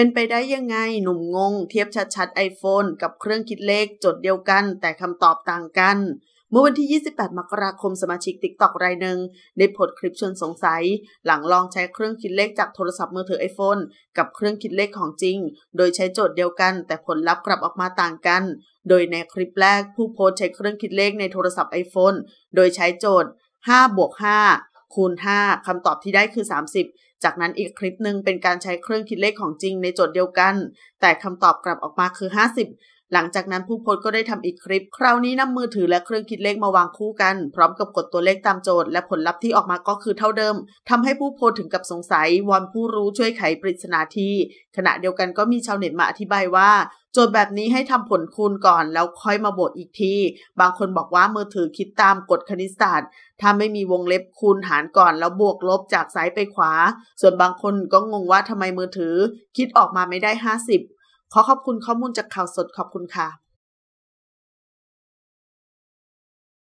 เป็นไปได้ยังไงหนุ่มงงเทียบชัดๆ iPhone กับเครื่องคิดเลขจดเดียวกันแต่คำตอบต่างกัน เมื่อวันที่ 28 มกราคมสมาชิก TikTok รายหนึ่งได้โพสคลิปชวนสงสัย หลังลองใช้เครื่องคิดเลขจากโทรศัพท์มือถือ iPhone กับเครื่องคิดเลขของจริง โดยใช้โจทย์เดียวกันแต่ผลลัพธ์กลับออกมาต่างกัน โดยในคลิปแรกผู้โพสใช้เครื่องคิดเลขในโทรศัพท์ iPhone โดยใช้โจทย์5บวก5 คูณ 5คำตอบที่ได้คือ 30จากนั้นอีกคลิปหนึ่งเป็นการใช้เครื่องคิดเลขของจริงในโจทย์เดียวกัน แต่คำตอบกลับออกมาคือ 50 หลังจากนั้นผู้โพสก็ได้ทำอีกคลิปคราวนี้นำมือถือและเครื่องคิดเลขมาวางคู่กัน พร้อมกับกดตัวเลขตามโจทย์และผลลัพธ์ที่ออกมาก็คือเท่าเดิมทำให้ผู้โพสถึงกับสงสัยวอนผู้รู้ช่วยไขปริศนาทีขณะเดียวกันก็มีชาวเน็ตมาอธิบายว่า โจทย์แบบนี้ให้ทำผลคูณก่อน แล้วค่อยมาบทอีกทีบางคนบอกว่ามือถือคิดตามกฎคณิตศาสตร์ถ้าไม่มีวงเล็บคูณหารก่อนแล้วบวกลบจากซ้ายไปขวาส่วนบางคนก็งงว่าทำไมมือถือ คิดออกมาไม่ได้ 50ขอขอบคุณข้อมูลจากข่าวสดขอบคุณค่ะ